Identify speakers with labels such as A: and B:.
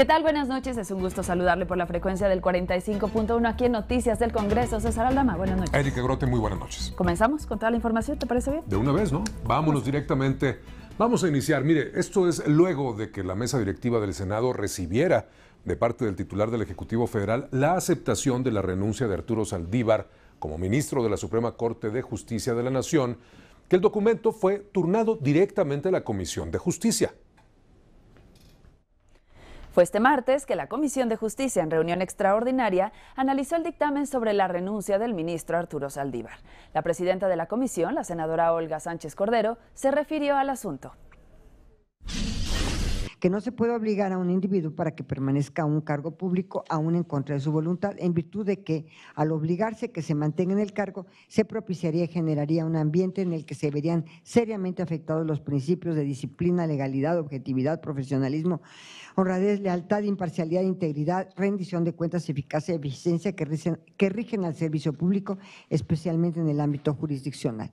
A: ¿Qué tal? Buenas noches. Es un gusto saludarle por la frecuencia del 45.1 aquí en Noticias del Congreso. César Aldama, buenas noches.
B: Erika Grote, muy buenas noches.
A: Comenzamos con toda la información, ¿te parece bien?
B: De una vez, ¿no? Vámonos directamente. Vamos a iniciar. Mire, esto es luego de que la mesa directiva del Senado recibiera de parte del titular del Ejecutivo Federal la aceptación de la renuncia de Arturo Saldívar como ministro de la Suprema Corte de Justicia de la Nación, que el documento fue turnado directamente a la Comisión de Justicia.
A: Fue este martes que la Comisión de Justicia, en reunión extraordinaria, analizó el dictamen sobre la renuncia del ministro Arturo Saldívar. La presidenta de la comisión, la senadora Olga Sánchez Cordero, se refirió al asunto
C: que no se puede obligar a un individuo para que permanezca un cargo público aún en contra de su voluntad, en virtud de que al obligarse que se mantenga en el cargo, se propiciaría y generaría un ambiente en el que se verían seriamente afectados los principios de disciplina, legalidad, objetividad, profesionalismo, honradez, lealtad, imparcialidad, integridad, rendición de cuentas, eficacia y eficiencia que rigen al servicio público, especialmente en el ámbito jurisdiccional.